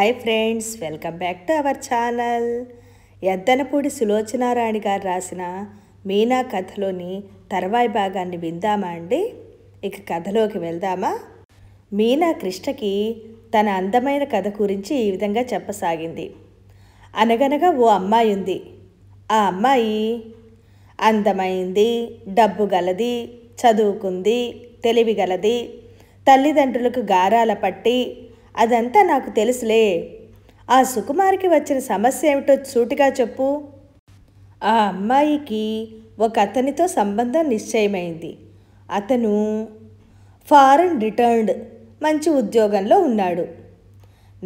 hi friends welcome back to our channel Yaddanapudi Sulochanarani garu రాసిన మీనా కథలోని తర్వాయి భాగాన్ని విందామా అండి ఇక కథలోకి వెళ్దామా మీనా కృష్ణకి తన అందమైన కథ గురించి ఈ విధంగా చెప్పసాగింది అనగనగా ఓ అమ్మాయి ఉంది ఆ అమ్మాయి అందమైంది డబ్బు గలది చదువుకుంది తెలివిగలది తల్లిదండ్రులకు గారాల పట్టి అదంతా నాకు తెలుసులే ఆ సుకుమారికి వచ్చిన సమస్య ఏమిటో సూటిగా చెప్పు ఆ అమ్మాయికి ఒక అతనితో సంబంధం నిశ్చయమైంది అతను ఫారెన్ రిటర్న్డ్ మంచి ఉద్యోగంలో ఉన్నాడు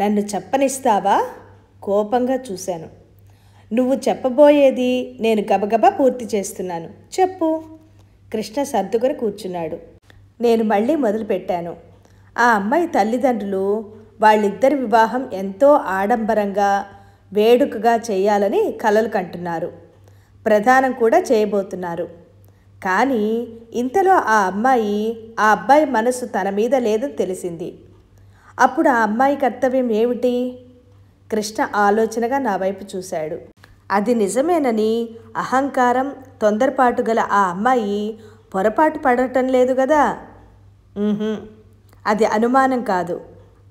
నన్ను చెప్పనిస్తావా కోపంగా చూశాను నువ్వు చెప్పబోయేది నేను గబగబా పూర్తి చేస్తున్నాను చెప్పు కృష్ణ సర్దుకొని కూర్చున్నాడు నేను మళ్ళీ మొదలుపెట్టాను ఆ అమ్మాయి తల్లిదండ్రులు వాళ్ళిద్దరి వివాహం ఎంతో ఆడంబరంగా వేడుకగా చేయాలని కలలు కంటున్నారు ప్రధానం కూడా చేయబోతున్నారు కానీ ఇంతలో ఆ అమ్మాయి ఆ అబ్బాయి మనసు తన మీద లేదని తెలిసింది అప్పుడు ఆ అమ్మాయి కర్తవ్యం ఏమిటి కృష్ణ ఆలోచనగా నా వైపు చూశాడు అది నిజమేనని అహంకారం తొందరపాటు గల ఆ అమ్మాయి పొరపాటు పడటం లేదు కదా అది అనుమానం కాదు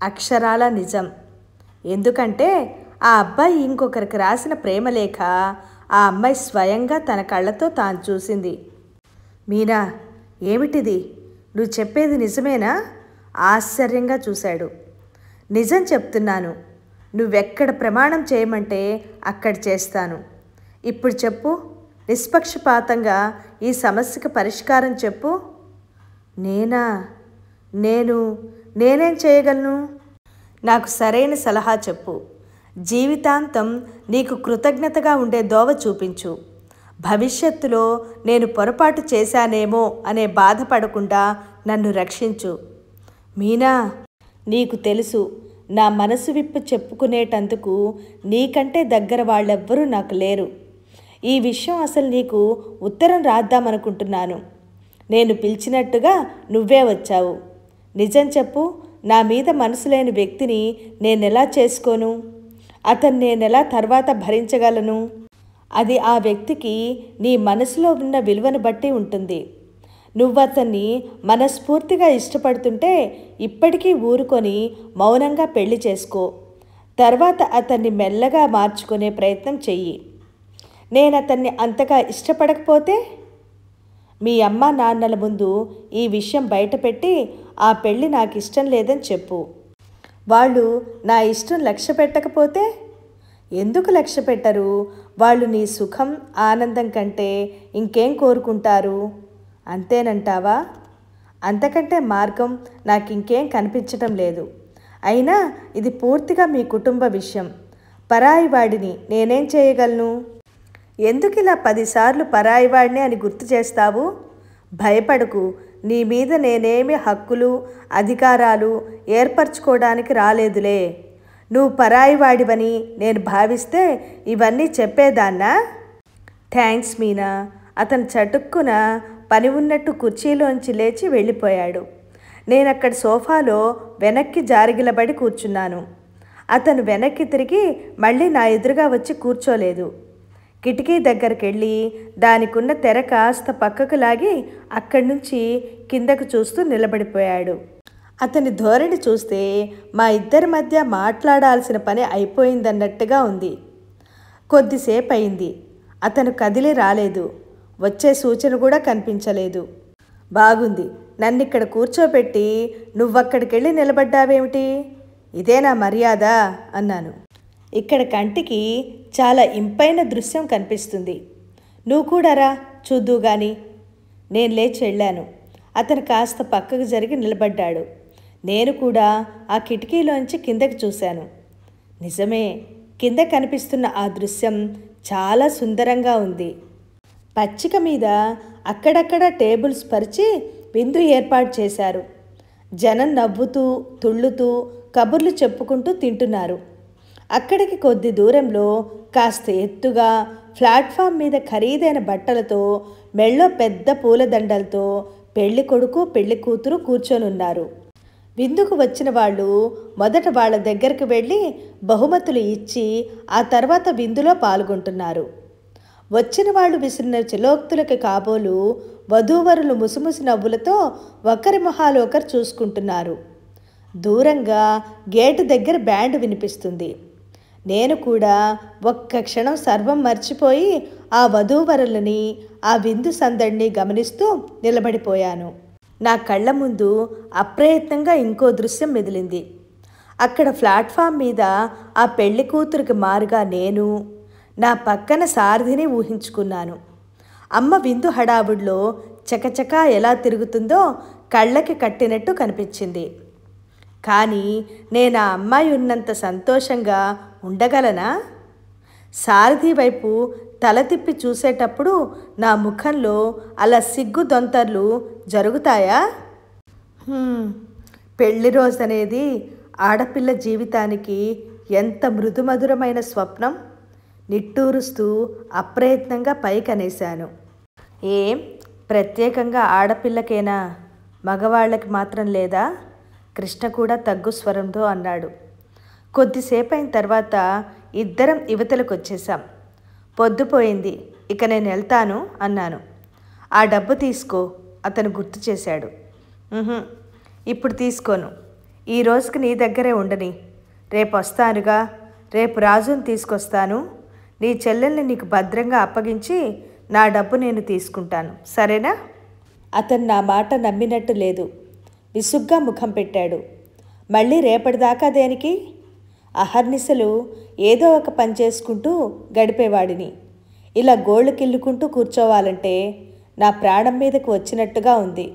అక్షరాల నిజం ఎందుకంటే ఆ అబ్బాయి ఇంకొకరికి రాసిన ప్రేమలేఖ ఆ అమ్మాయి స్వయంగా తన కళ్ళతో తాను చూసింది మీనా ఏమిటిది నువ్వు చెప్పేది నిజమేనా ఆశ్చర్యంగా చూశాడు నిజం చెప్తున్నాను నువ్వెక్కడ ప్రమాణం చేయమంటే అక్కడ చేస్తాను ఇప్పుడు చెప్పు నిష్పక్షపాతంగా ఈ సమస్యకు పరిష్కారం చెప్పు నేనా నేను నేనేం చేయగలను నాకు సరైన సలహా చెప్పు జీవితాంతం నీకు కృతజ్ఞతగా ఉండే దోవ చూపించు భవిష్యత్తులో నేను పొరపాటు చేశానేమో అనే బాధపడకుండా నన్ను రక్షించు మీనా నీకు తెలుసు నా మనసు విప్పు చెప్పుకునేటందుకు నీకంటే దగ్గర వాళ్ళెవ్వరూ నాకు లేరు ఈ విషయం అసలు నీకు ఉత్తరం రాద్దామనుకుంటున్నాను నేను పిలిచినట్టుగా నువ్వే వచ్చావు నిజం చెప్పు నా మీద మనసు లేని వ్యక్తిని నేనెలా చేసుకోను అతను నేనెలా తర్వాత భరించగలను అది ఆ వ్యక్తికి నీ మనసులో ఉన్న విలువను బట్టి ఉంటుంది నువ్వు అతన్ని మనస్ఫూర్తిగా ఇష్టపడుతుంటే ఇప్పటికీ ఊరుకొని మౌనంగా పెళ్లి చేసుకో తర్వాత అతన్ని మెల్లగా మార్చుకునే ప్రయత్నం చెయ్యి నేను అతన్ని అంతగా ఇష్టపడకపోతే మీ అమ్మ నాన్నల ముందు ఈ విషయం బయటపెట్టి ఆ పెళ్ళి నాకు ఇష్టం లేదని చెప్పు వాళ్ళు నా ఇష్టం లక్ష్య పెట్టకపోతే ఎందుకు లక్ష్య పెట్టరు వాళ్ళు నీ సుఖం ఆనందం కంటే ఇంకేం కోరుకుంటారు అంతేనంటావా అంతకంటే మార్గం నాకు ఇంకేం కనిపించటం లేదు అయినా ఇది పూర్తిగా మీ కుటుంబ విషయం పరాయి వాడిని నేనేం చేయగలను ఎందుకు ఇలా పదిసార్లు పరాయి వాడిని అని గుర్తు చేస్తావు భయపడకు నీ మీద నేనేమి హక్కులు అధికారాలు ఏర్పరచుకోవడానికి రాలేదులే నువ్వు పరాయివాడివని నేను భావిస్తే ఇవన్నీ చెప్పేదాన్నా థ్యాంక్స్ మీనా అతను చటుక్కున పని ఉన్నట్టు కుర్చీలోంచి లేచి వెళ్ళిపోయాడు నేను అక్కడ సోఫాలో వెనక్కి జారిగిలబడి కూర్చున్నాను అతను వెనక్కి తిరిగి మళ్ళీ నా ఎదురుగా వచ్చి కూర్చోలేదు కిటికీ దగ్గరికి వెళ్ళి దానికున్న తెర కాస్త పక్కకు లాగి అక్కడి నుంచి కిందకు చూస్తూ నిలబడిపోయాడు అతని ధోరణి చూస్తే మా ఇద్దరి మధ్య మాట్లాడాల్సిన పని అయిపోయిందన్నట్టుగా ఉంది కొద్దిసేపు అయింది అతను కదిలి రాలేదు వచ్చే సూచన కూడా కనిపించలేదు బాగుంది నన్ను ఇక్కడ కూర్చోబెట్టి నువ్వక్కడికెళ్ళి నిలబడ్డావేమిటి ఇదేనా మర్యాద అన్నాను ఇక్కడ కంటికి చాలా ఇంపైన దృశ్యం కనిపిస్తుంది నువ్వు కూడా రా చూద్దు గాని నేను లేచి వెళ్ళాను అతను కాస్త పక్కకు జరిగి నిలబడ్డాడు నేను కూడా ఆ కిటికీలోంచి కిందకి చూశాను నిజమే కింద కనిపిస్తున్న ఆ దృశ్యం చాలా సుందరంగా ఉంది పచ్చిక మీద అక్కడక్కడ టేబుల్స్ పరిచి విందు ఏర్పాటు చేశారు జనం నవ్వుతూ తుళ్ళుతూ కబుర్లు చెప్పుకుంటూ తింటున్నారు అక్కడికి కొద్ది దూరంలో కాస్త ఎత్తుగా ప్లాట్ఫామ్ మీద ఖరీదైన బట్టలతో మెళ్ళో పెద్ద పూలదండలతో పెళ్లి కొడుకు పెళ్లి కూతురు కూర్చొనున్నారు విందుకు వచ్చిన వాళ్ళు మొదట వాళ్ళ దగ్గరికి వెళ్ళి బహుమతులు ఇచ్చి ఆ తర్వాత విందులో పాల్గొంటున్నారు వచ్చిన వాళ్ళు విసిరిన చిలోక్తులకి కాబోలు వధూవరులు ముసుముసి నవ్వులతో ఒకరి మొహాలు ఒకరు చూసుకుంటున్నారు దూరంగా గేటు దగ్గర బ్యాండ్ వినిపిస్తుంది నేను కూడా ఒక్క క్షణం సర్వం మర్చిపోయి ఆ వధూవరులని ఆ విందు సందడిని గమనిస్తూ నిలబడిపోయాను నా కళ్ళ ముందు అప్రయత్నంగా ఇంకో దృశ్యం మెదిలింది అక్కడ ప్లాట్ఫామ్ మీద ఆ పెళ్లి కూతురికి మారుగా నేను నా పక్కన సారథిని ఊహించుకున్నాను అమ్మ విందు హడావుడిలో చకచకా ఎలా తిరుగుతుందో కళ్ళకి కట్టినట్టు కనిపించింది కానీ నేను ఆ అమ్మాయి ఉన్నంత సంతోషంగా ఉండగలనా సారథి వైపు తల తిప్పి చూసేటప్పుడు నా ముఖంలో అలా సిగ్గు దొంతర్లు జరుగుతాయా పెళ్లి రోజు అనేది ఆడపిల్ల జీవితానికి ఎంత మృదుమధురమైన స్వప్నం నిట్టూరుస్తూ అప్రయత్నంగా పైకనేశాను ఏం ప్రత్యేకంగా ఆడపిల్లకేనా మగవాళ్ళకి మాత్రం లేదా కృష్ణ కూడా తగ్గు స్వరంతో అన్నాడు కొద్దిసేపు అయిన తర్వాత ఇద్దరం యువతలకు వచ్చేసాం పొద్దుపోయింది ఇక నేను వెళ్తాను అన్నాను ఆ డబ్బు తీసుకో అతను గుర్తు చేశాడు ఇప్పుడు తీసుకోను ఈ రోజుకి నీ దగ్గరే ఉండని రేపు వస్తానుగా రేపు రాజుని తీసుకొస్తాను నీ చెల్లెల్ని నీకు భద్రంగా అప్పగించి నా డబ్బు నేను తీసుకుంటాను సరేనా అతను నా మాట నమ్మినట్టు లేదు విసుగ్గా ముఖం పెట్టాడు మళ్ళీ రేపటిదాకా దేనికి అహర్నిశలు ఏదో ఒక పని చేసుకుంటూ గడిపేవాడిని ఇలా గోళ్ళకిల్లుకుంటూ కూర్చోవాలంటే నా ప్రాణం మీదకు వచ్చినట్టుగా ఉంది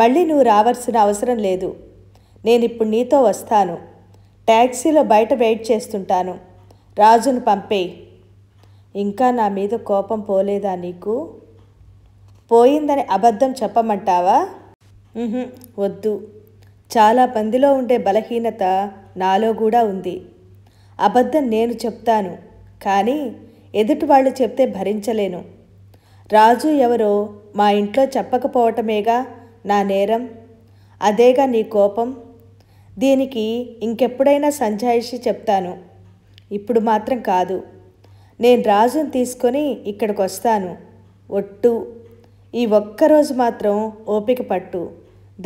మళ్ళీ నువ్వు రావాల్సిన అవసరం లేదు నేను ఇప్పుడు నీతో వస్తాను ట్యాక్సీలో బయట వెయిట్ చేస్తుంటాను రాజును పంపేయి ఇంకా నా మీద కోపం పోలేదా నీకు పోయిందని అబద్ధం చెప్పమంటావా వద్దు చాలా మందిలో ఉండే బలహీనత నాలో కూడా ఉంది అబద్ధం నేను చెప్తాను కానీ ఎదుటి వాళ్ళు చెప్తే భరించలేను రాజు ఎవరో మా ఇంట్లో చెప్పకపోవటమేగా నా నేరం అదేగా నీ కోపం దీనికి ఇంకెప్పుడైనా సంజాయిషి చెప్తాను ఇప్పుడు మాత్రం కాదు నేను రాజును తీసుకొని ఇక్కడికి వస్తాను ఒట్టు ఈ ఒక్కరోజు మాత్రం ఓపిక పట్టు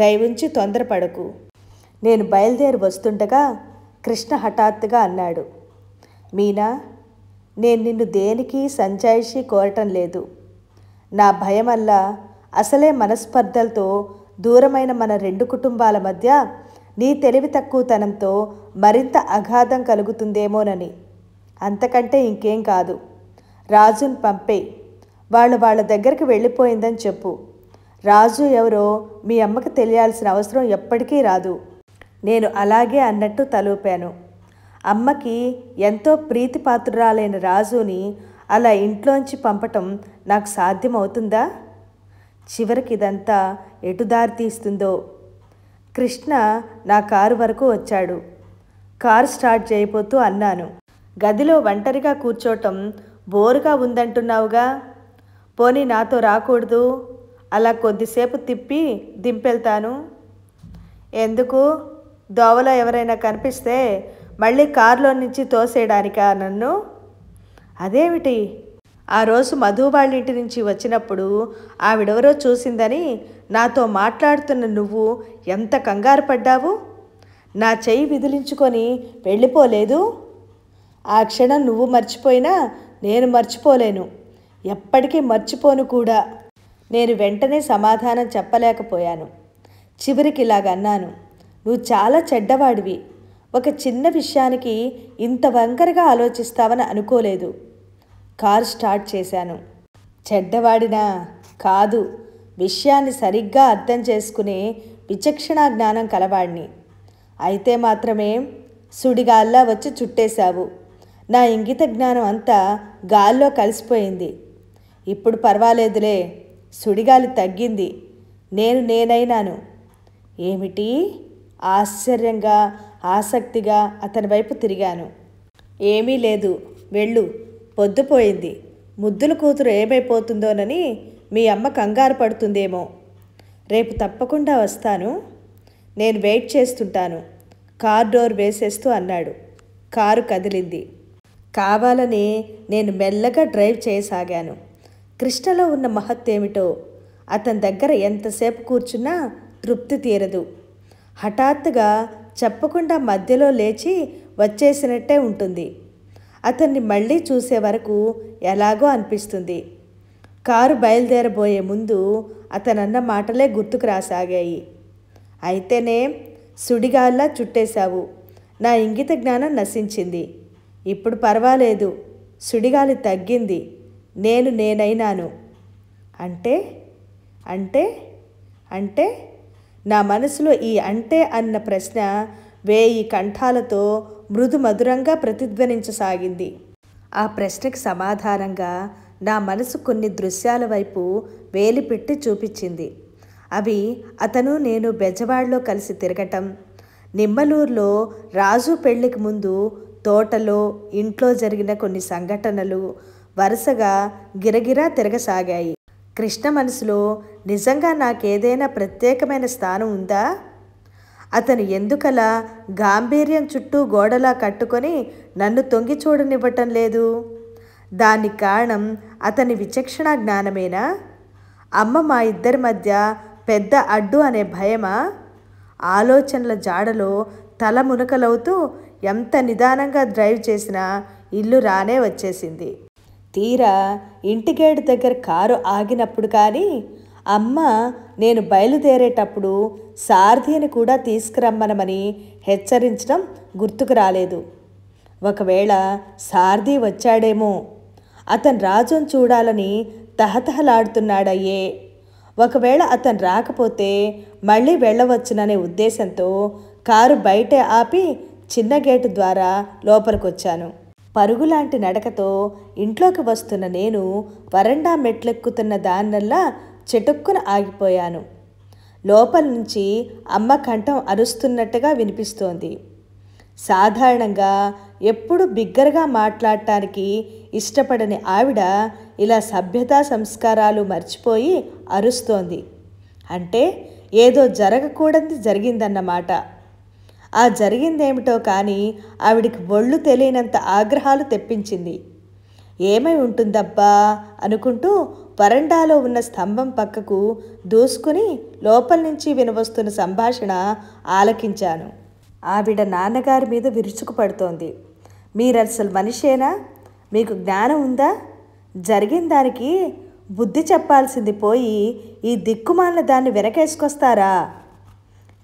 దయవుంచి తొందరపడకు నేను బయలుదేరి వస్తుండగా కృష్ణ హఠాత్తుగా అన్నాడు మీనా నేను నిన్ను దేనికి సంచాయిషి కోరటం లేదు నా భయం వల్ల అసలే మనస్పర్ధలతో దూరమైన మన రెండు కుటుంబాల మధ్య నీ తెలివి తక్కువతనంతో మరింత అఘాధం కలుగుతుందేమోనని అంతకంటే ఇంకేం కాదు రాజును పంపే వాళ్ళు వాళ్ళ దగ్గరికి వెళ్ళిపోయిందని చెప్పు రాజు ఎవరో మీ అమ్మకు తెలియాల్సిన అవసరం ఎప్పటికీ రాదు నేను అలాగే అన్నట్టు తలూపాను అమ్మకి ఎంతో ప్రీతిపాత్రురాలైన రాజుని అలా ఇంట్లోంచి పంపటం నాకు సాధ్యమవుతుందా చివరికి ఇదంతా ఎటుదారి తీస్తుందో కృష్ణ నా కారు వరకు వచ్చాడు కారు స్టార్ట్ చేయబోతూ అన్నాను గదిలో ఒంటరిగా కూర్చోటం బోరుగా ఉందంటున్నావుగా పోనీ నాతో రాకూడదు అలా కొద్దిసేపు తిప్పి దింపెళ్తాను ఎందుకు దోవలో ఎవరైనా కనిపిస్తే మళ్ళీ కారులో నుంచి తోసేయడానికా నన్ను అదేమిటి ఆ రోజు మధు వాళ్ళ ఇంటి నుంచి వచ్చినప్పుడు ఆవిడెవరో చూసిందని నాతో మాట్లాడుతున్న నువ్వు ఎంత కంగారు పడ్డావు నా చెయ్యి విదిలించుకొని వెళ్ళిపోలేదు ఆ క్షణం నువ్వు మర్చిపోయినా నేను మర్చిపోలేను ఎప్పటికీ మర్చిపోను కూడా నేను వెంటనే సమాధానం చెప్పలేకపోయాను చివరికి ఇలాగన్నాను నువ్వు చాలా చెడ్డవాడివి ఒక చిన్న విషయానికి ఇంత వంకరగా ఆలోచిస్తావని అనుకోలేదు కారు స్టార్ట్ చేశాను చెడ్డవాడినా కాదు విషయాన్ని సరిగ్గా అర్థం చేసుకునే విచక్షణా జ్ఞానం కలవాడిని అయితే మాత్రమే సుడిగాల్లా వచ్చి చుట్టేశావు నా ఇంగిత జ్ఞానం అంతా గాల్లో కలిసిపోయింది ఇప్పుడు పర్వాలేదులే సుడిగాలి తగ్గింది నేను నేనైనాను ఏమిటి ఆశ్చర్యంగా ఆసక్తిగా అతని వైపు తిరిగాను ఏమీ లేదు వెళ్ళు పొద్దుపోయింది ముద్దుల కూతురు ఏమైపోతుందోనని మీ అమ్మ కంగారు పడుతుందేమో రేపు తప్పకుండా వస్తాను నేను వెయిట్ చేస్తుంటాను కార్ డోర్ వేసేస్తూ అన్నాడు కారు కదిలింది కావాలని నేను మెల్లగా డ్రైవ్ చేయసాగాను కృష్ణలో ఉన్న మహత్తేమిటో అతని దగ్గర ఎంతసేపు కూర్చున్నా తృప్తి తీరదు హఠాత్తుగా చెప్పకుండా మధ్యలో లేచి వచ్చేసినట్టే ఉంటుంది అతన్ని మళ్ళీ చూసే వరకు ఎలాగో అనిపిస్తుంది కారు బయలుదేరబోయే ముందు అతనన్న మాటలే గుర్తుకు రాసాగాయి అయితేనే సుడిగాల్లా చుట్టేశావు నా ఇంగిత జ్ఞానం నశించింది ఇప్పుడు పర్వాలేదు సుడిగాలి తగ్గింది నేను నేనైనాను అంటే అంటే అంటే నా మనసులో ఈ అంటే అన్న ప్రశ్న వేయి కంఠాలతో మృదు మధురంగా ప్రతిధ్వనించసాగింది ఆ ప్రశ్నకు సమాధానంగా నా మనసు కొన్ని దృశ్యాల వైపు వేలిపెట్టి చూపించింది అవి అతను నేను బెజవాడలో కలిసి తిరగటం నిమ్మలూరులో రాజు పెళ్లికి ముందు తోటలో ఇంట్లో జరిగిన కొన్ని సంఘటనలు వరుసగా గిరగిరా తిరగసాగాయి కృష్ణ మనసులో నిజంగా నాకేదైనా ప్రత్యేకమైన స్థానం ఉందా అతను ఎందుకలా గాంభీర్యం చుట్టూ గోడలా కట్టుకొని నన్ను తొంగి చూడనివ్వటం లేదు దాని కారణం అతని విచక్షణ జ్ఞానమేనా అమ్మ మా ఇద్దరి మధ్య పెద్ద అడ్డు అనే భయమా ఆలోచనల జాడలో తల మునకలవుతూ ఎంత నిదానంగా డ్రైవ్ చేసినా ఇల్లు రానే వచ్చేసింది తీరా ఇంటిగేటు దగ్గర కారు ఆగినప్పుడు కానీ అమ్మ నేను బయలుదేరేటప్పుడు సారథిని కూడా తీసుకురమ్మనమని హెచ్చరించడం గుర్తుకు రాలేదు ఒకవేళ సారథి వచ్చాడేమో అతను రాజును చూడాలని తహతహలాడుతున్నాడయ్యే ఒకవేళ అతను రాకపోతే మళ్ళీ వెళ్ళవచ్చుననే ఉద్దేశంతో కారు బయట ఆపి చిన్న గేటు ద్వారా లోపలికొచ్చాను పరుగులాంటి నడకతో ఇంట్లోకి వస్తున్న నేను వరండా మెట్లెక్కుతున్న దాన్నల్లా చెటుక్కున ఆగిపోయాను లోపల నుంచి అమ్మ కంఠం అరుస్తున్నట్టుగా వినిపిస్తోంది సాధారణంగా ఎప్పుడు బిగ్గరగా మాట్లాడటానికి ఇష్టపడని ఆవిడ ఇలా సభ్యతా సంస్కారాలు మర్చిపోయి అరుస్తోంది అంటే ఏదో జరగకూడది జరిగిందన్నమాట ఆ జరిగిందేమిటో కానీ ఆవిడికి ఒళ్ళు తెలియనంత ఆగ్రహాలు తెప్పించింది ఏమై ఉంటుందబ్బా అనుకుంటూ వరండాలో ఉన్న స్తంభం పక్కకు దూసుకుని లోపల నుంచి వినవస్తున్న సంభాషణ ఆలకించాను ఆవిడ నాన్నగారి మీద విరుచుకుపడుతోంది అసలు మనిషేనా మీకు జ్ఞానం ఉందా జరిగిన దానికి బుద్ధి చెప్పాల్సింది పోయి ఈ దిక్కుమాలిన దాన్ని వెనకేసుకొస్తారా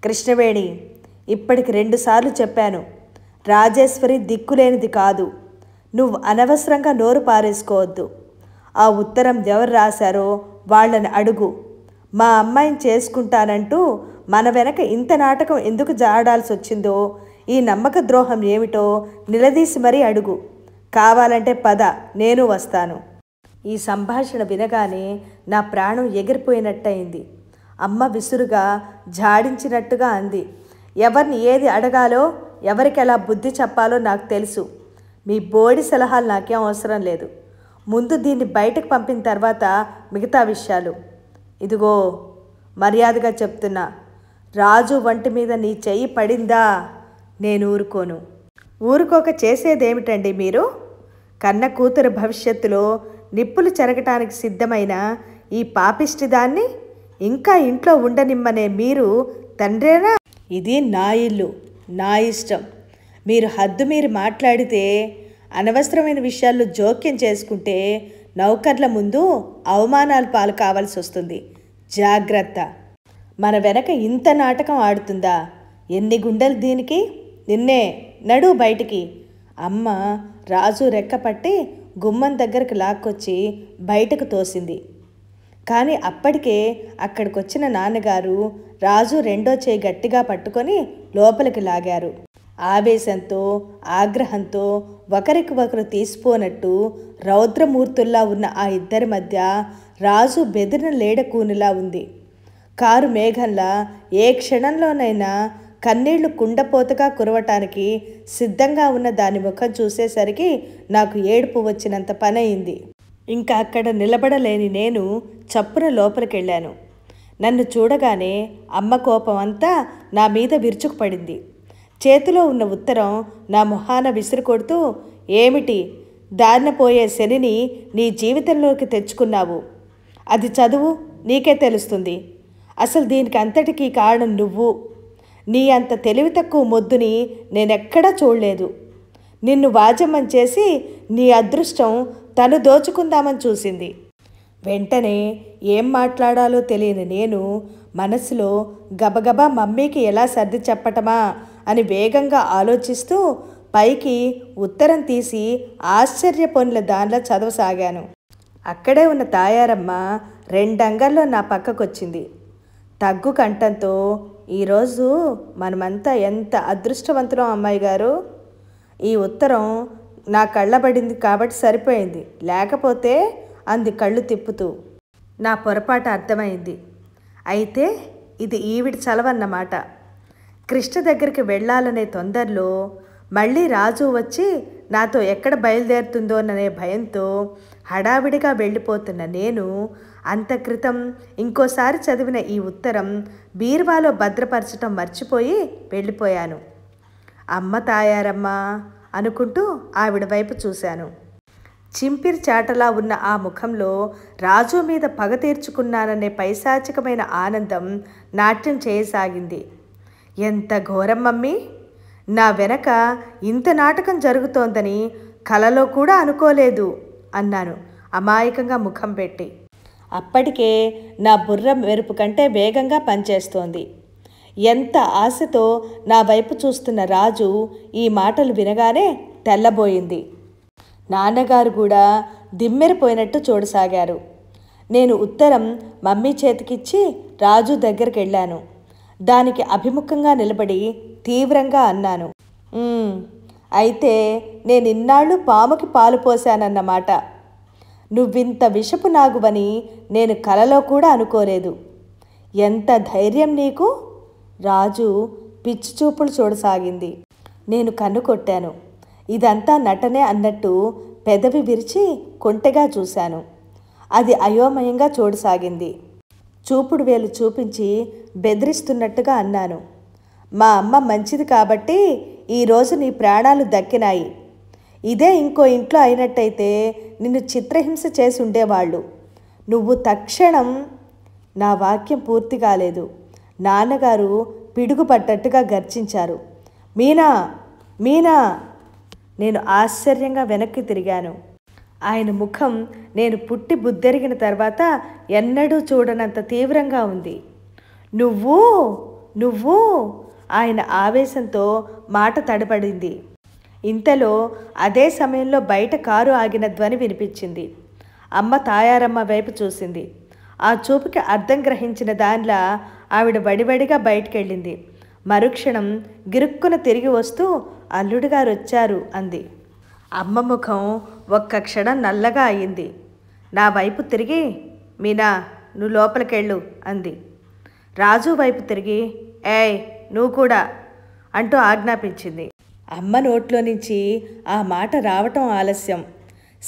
కృష్ణవేణి ఇప్పటికి రెండుసార్లు చెప్పాను రాజేశ్వరి దిక్కులేనిది కాదు నువ్వు అనవసరంగా నోరు పారేసుకోవద్దు ఆ ఉత్తరం ఎవరు రాశారో వాళ్ళని అడుగు మా అమ్మాయిని చేసుకుంటానంటూ మన వెనక ఇంత నాటకం ఎందుకు జాడాల్సి వచ్చిందో ఈ నమ్మక ద్రోహం ఏమిటో నిలదీసి మరీ అడుగు కావాలంటే పద నేను వస్తాను ఈ సంభాషణ వినగానే నా ప్రాణం ఎగిరిపోయినట్టయింది అమ్మ విసురుగా జాడించినట్టుగా అంది ఎవరిని ఏది అడగాలో ఎవరికి ఎలా బుద్ధి చెప్పాలో నాకు తెలుసు మీ బోడి సలహాలు నాకేం అవసరం లేదు ముందు దీన్ని బయటకు పంపిన తర్వాత మిగతా విషయాలు ఇదిగో మర్యాదగా చెప్తున్నా రాజు వంటి మీద నీ చెయ్యి పడిందా నేను ఊరుకోను ఊరుకోక చేసేదేమిటండి మీరు కన్న కూతురు భవిష్యత్తులో నిప్పులు చెరగటానికి సిద్ధమైన ఈ పాపిష్టి దాన్ని ఇంకా ఇంట్లో ఉండనిమ్మనే మీరు తండ్రేనా ఇది నా ఇల్లు నా ఇష్టం మీరు హద్దు మీరు మాట్లాడితే అనవసరమైన విషయాల్లో జోక్యం చేసుకుంటే నౌకర్ల ముందు అవమానాలు పాలు కావాల్సి వస్తుంది జాగ్రత్త మన వెనక ఇంత నాటకం ఆడుతుందా ఎన్ని గుండెలు దీనికి నిన్నే నడు బయటికి అమ్మ రాజు రెక్కపట్టి గుమ్మం దగ్గరకు లాక్కొచ్చి బయటకు తోసింది కానీ అప్పటికే అక్కడికొచ్చిన నాన్నగారు రాజు రెండో చేయి గట్టిగా పట్టుకొని లోపలికి లాగారు ఆవేశంతో ఆగ్రహంతో ఒకరికి ఒకరు తీసిపోనట్టు రౌద్రమూర్తుల్లా ఉన్న ఆ ఇద్దరి మధ్య రాజు బెదిరిన లేడకూనిలా ఉంది కారు మేఘంలా ఏ క్షణంలోనైనా కన్నీళ్లు కుండపోతగా కురవటానికి సిద్ధంగా ఉన్న దాని ముఖం చూసేసరికి నాకు ఏడుపు వచ్చినంత పనయింది ఇంకా అక్కడ నిలబడలేని నేను చప్పున లోపలికెళ్ళాను నన్ను చూడగానే అమ్మ కోపం అంతా నా మీద విరుచుకుపడింది చేతిలో ఉన్న ఉత్తరం నా మొహాన విసిరుకొడుతూ ఏమిటి దారినపోయే శనిని నీ జీవితంలోకి తెచ్చుకున్నావు అది చదువు నీకే తెలుస్తుంది అసలు దీనికి అంతటికీ కారణం నువ్వు నీ అంత తెలివి తక్కువ మొద్దుని నేనెక్కడా చూడలేదు నిన్ను వాజమ్మని చేసి నీ అదృష్టం తను దోచుకుందామని చూసింది వెంటనే ఏం మాట్లాడాలో తెలియని నేను మనసులో గబగబా మమ్మీకి ఎలా సర్ది చెప్పటమా అని వేగంగా ఆలోచిస్తూ పైకి ఉత్తరం తీసి ఆశ్చర్య పనుల దానిలో చదవసాగాను అక్కడే ఉన్న తాయారమ్మ రెండంగల్లో నా పక్కకొచ్చింది తగ్గు కంఠంతో ఈరోజు మనమంతా ఎంత అదృష్టవంతులం అమ్మాయి గారు ఈ ఉత్తరం నా కళ్ళబడింది కాబట్టి సరిపోయింది లేకపోతే అంది కళ్ళు తిప్పుతూ నా పొరపాటు అర్థమైంది అయితే ఇది ఈవిడ చలవన్నమాట కృష్ణ దగ్గరికి వెళ్ళాలనే తొందరలో మళ్ళీ రాజు వచ్చి నాతో ఎక్కడ బయలుదేరుతుందోననే భయంతో హడావిడిగా వెళ్ళిపోతున్న నేను అంత క్రితం ఇంకోసారి చదివిన ఈ ఉత్తరం బీర్వాలో భద్రపరచటం మర్చిపోయి వెళ్ళిపోయాను అమ్మ తాయారమ్మ అనుకుంటూ ఆవిడ వైపు చూశాను చింపిరి చాటలా ఉన్న ఆ ముఖంలో రాజు మీద పగ తీర్చుకున్నాననే పైశాచికమైన ఆనందం నాట్యం చేయసాగింది ఎంత ఘోరం మమ్మీ నా వెనక ఇంత నాటకం జరుగుతోందని కలలో కూడా అనుకోలేదు అన్నాను అమాయకంగా ముఖం పెట్టి అప్పటికే నా బుర్ర మెరుపు కంటే వేగంగా పనిచేస్తోంది ఎంత ఆశతో నా వైపు చూస్తున్న రాజు ఈ మాటలు వినగానే తెల్లబోయింది నాన్నగారు కూడా దిమ్మెరిపోయినట్టు చూడసాగారు నేను ఉత్తరం మమ్మీ చేతికిచ్చి రాజు దగ్గరికి వెళ్ళాను దానికి అభిముఖంగా నిలబడి తీవ్రంగా అన్నాను అయితే నేను ఇన్నాళ్ళు పాముకి పాలు పోశానన్నమాట నువ్వింత విషపు నాగువని నేను కలలో కూడా అనుకోలేదు ఎంత ధైర్యం నీకు రాజు పిచ్చి చూపులు చూడసాగింది నేను కన్ను కొట్టాను ఇదంతా నటనే అన్నట్టు పెదవి విరిచి కొంటెగా చూశాను అది అయోమయంగా చూడసాగింది చూపుడు వేలు చూపించి బెదిరిస్తున్నట్టుగా అన్నాను మా అమ్మ మంచిది కాబట్టి ఈరోజు నీ ప్రాణాలు దక్కినాయి ఇదే ఇంకో ఇంట్లో అయినట్టయితే నిన్ను చిత్రహింస చేసి ఉండేవాళ్ళు నువ్వు తక్షణం నా వాక్యం పూర్తి కాలేదు నాన్నగారు పిడుగుపడ్డట్టుగా గర్జించారు మీనా మీనా నేను ఆశ్చర్యంగా వెనక్కి తిరిగాను ఆయన ముఖం నేను పుట్టి బుద్ధెరిగిన తర్వాత ఎన్నడూ చూడనంత తీవ్రంగా ఉంది నువ్వు నువ్వు ఆయన ఆవేశంతో మాట తడబడింది ఇంతలో అదే సమయంలో బయట కారు ఆగిన ధ్వని వినిపించింది అమ్మ తాయారమ్మ వైపు చూసింది ఆ చూపుకి అర్థం గ్రహించిన దానిలా ఆవిడ వడివడిగా బయటకెళ్ళింది మరుక్షణం గిరుక్కున తిరిగి వస్తూ అల్లుడిగారు వచ్చారు అంది అమ్మ ముఖం ఒక్క క్షణం నల్లగా అయింది నా వైపు తిరిగి మీనా నువ్వు లోపలికెళ్ళు అంది రాజు వైపు తిరిగి ఏయ్ నువ్వు కూడా అంటూ ఆజ్ఞాపించింది అమ్మ నోట్లో నుంచి ఆ మాట రావటం ఆలస్యం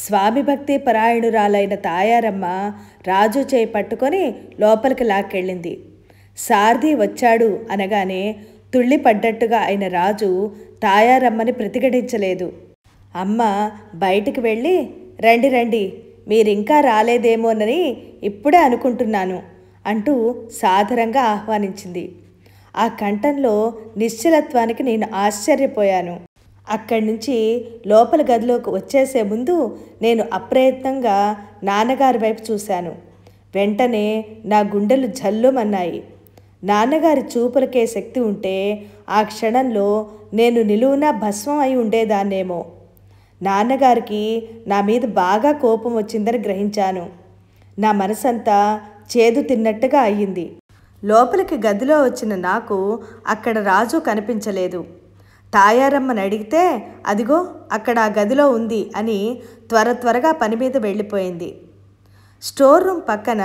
స్వామి భక్తి పరాయణురాలైన తాయారమ్మ రాజు చేయి పట్టుకొని లోపలికి లాక్కెళ్ళింది సారథి వచ్చాడు అనగానే తుళ్ళిపడ్డట్టుగా అయిన రాజు తాయారమ్మని ప్రతిఘటించలేదు అమ్మ బయటికి వెళ్ళి రండి రండి మీరింకా రాలేదేమోనని ఇప్పుడే అనుకుంటున్నాను అంటూ సాధారణంగా ఆహ్వానించింది ఆ కంఠంలో నిశ్చలత్వానికి నేను ఆశ్చర్యపోయాను అక్కడి నుంచి లోపల గదిలోకి వచ్చేసే ముందు నేను అప్రయత్నంగా నాన్నగారి వైపు చూశాను వెంటనే నా గుండెలు జల్లుమన్నాయి నాన్నగారి చూపులకే శక్తి ఉంటే ఆ క్షణంలో నేను నిలువునా భస్మం అయి ఉండేదాన్నేమో నాన్నగారికి నా మీద బాగా కోపం వచ్చిందని గ్రహించాను నా మనసంతా చేదు తిన్నట్టుగా అయ్యింది లోపలికి గదిలో వచ్చిన నాకు అక్కడ రాజు కనిపించలేదు తాయారమ్మని అడిగితే అదిగో అక్కడ ఆ గదిలో ఉంది అని త్వర త్వరగా పని మీద వెళ్ళిపోయింది స్టోర్ రూమ్ పక్కన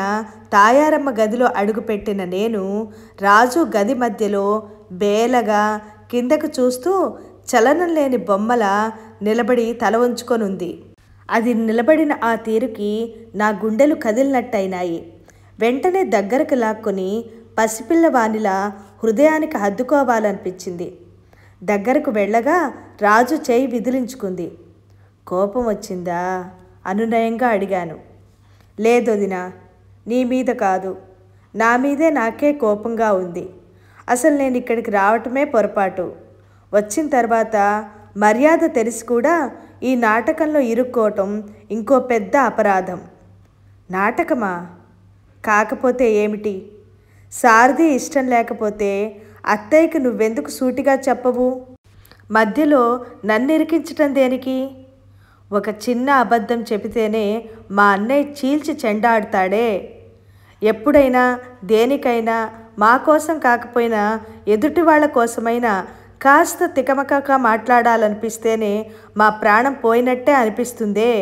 తాయారమ్మ గదిలో అడుగుపెట్టిన నేను రాజు గది మధ్యలో బేలగా కిందకు చూస్తూ చలనం లేని బొమ్మల నిలబడి తల ఉంచుకొనుంది అది నిలబడిన ఆ తీరుకి నా గుండెలు కదిలినట్టయినాయి వెంటనే దగ్గరకు లాక్కొని వాణిలా హృదయానికి హద్దుకోవాలనిపించింది దగ్గరకు వెళ్ళగా రాజు చేయి విదిలించుకుంది కోపం వచ్చిందా అనునయంగా అడిగాను లేదొదినా నీ మీద కాదు నా మీదే నాకే కోపంగా ఉంది అసలు నేను ఇక్కడికి రావటమే పొరపాటు వచ్చిన తర్వాత మర్యాద తెలిసి కూడా ఈ నాటకంలో ఇరుక్కోవటం ఇంకో పెద్ద అపరాధం నాటకమా కాకపోతే ఏమిటి సారథి ఇష్టం లేకపోతే అత్తయ్యకి నువ్వెందుకు సూటిగా చెప్పవు మధ్యలో నన్ను ఇరికించటం దేనికి ఒక చిన్న అబద్ధం చెబితేనే మా అన్నయ్య చీల్చి చెండాడుతాడే ఎప్పుడైనా దేనికైనా మా కోసం కాకపోయినా ఎదుటి వాళ్ళ కోసమైనా కాస్త తికమకగా మాట్లాడాలనిపిస్తేనే మా ప్రాణం పోయినట్టే అనిపిస్తుందే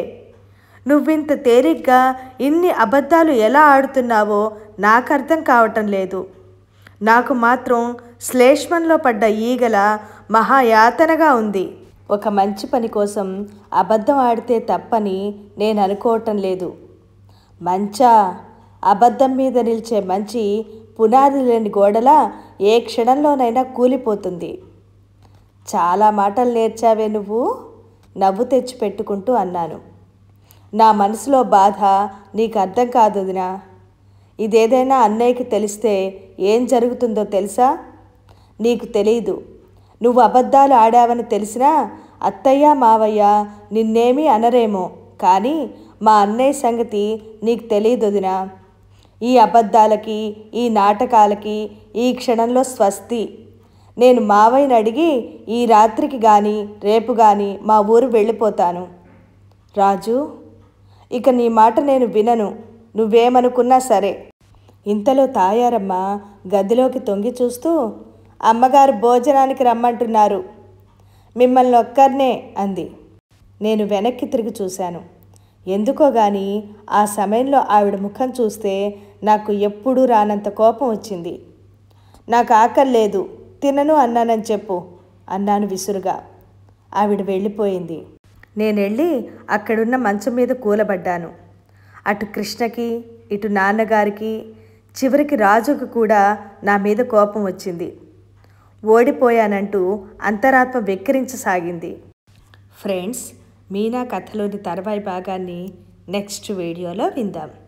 నువ్వింత తేలిగ్గా ఇన్ని అబద్ధాలు ఎలా ఆడుతున్నావో నాకు అర్థం కావటం లేదు నాకు మాత్రం శ్లేష్మంలో పడ్డ ఈగల మహాయాతనగా ఉంది ఒక మంచి పని కోసం అబద్ధం ఆడితే తప్పని నేను అనుకోవటం లేదు మంచా అబద్ధం మీద నిలిచే మంచి పునాది లేని గోడల ఏ క్షణంలోనైనా కూలిపోతుంది చాలా మాటలు నేర్చావే నువ్వు నవ్వు తెచ్చిపెట్టుకుంటూ అన్నాను నా మనసులో బాధ నీకు అర్థం కాదు వదినా ఇదేదైనా అన్నయ్యకి తెలిస్తే ఏం జరుగుతుందో తెలుసా నీకు తెలియదు నువ్వు అబద్ధాలు ఆడావని తెలిసినా అత్తయ్య మావయ్య నిన్నేమీ అనరేమో కానీ మా అన్నయ్య సంగతి నీకు తెలియదు వదినా ఈ అబద్ధాలకి ఈ నాటకాలకి ఈ క్షణంలో స్వస్తి నేను మావయ్యని అడిగి ఈ రాత్రికి కానీ రేపు కానీ మా ఊరు వెళ్ళిపోతాను రాజు ఇక నీ మాట నేను వినను నువ్వేమనుకున్నా సరే ఇంతలో తాయారమ్మ గదిలోకి తొంగి చూస్తూ అమ్మగారు భోజనానికి రమ్మంటున్నారు మిమ్మల్ని ఒక్కరినే అంది నేను వెనక్కి తిరిగి చూశాను ఎందుకో గాని ఆ సమయంలో ఆవిడ ముఖం చూస్తే నాకు ఎప్పుడూ రానంత కోపం వచ్చింది నాకు ఆకలి లేదు తినను అన్నానని చెప్పు అన్నాను విసురుగా ఆవిడ వెళ్ళిపోయింది నేను వెళ్ళి అక్కడున్న మంచం మీద కూలబడ్డాను అటు కృష్ణకి ఇటు నాన్నగారికి చివరికి రాజుకు కూడా నా మీద కోపం వచ్చింది ఓడిపోయానంటూ అంతరాత్మ వెక్కిరించసాగింది ఫ్రెండ్స్ మీనా కథలోని తర్వాయి భాగాన్ని నెక్స్ట్ వీడియోలో విందాం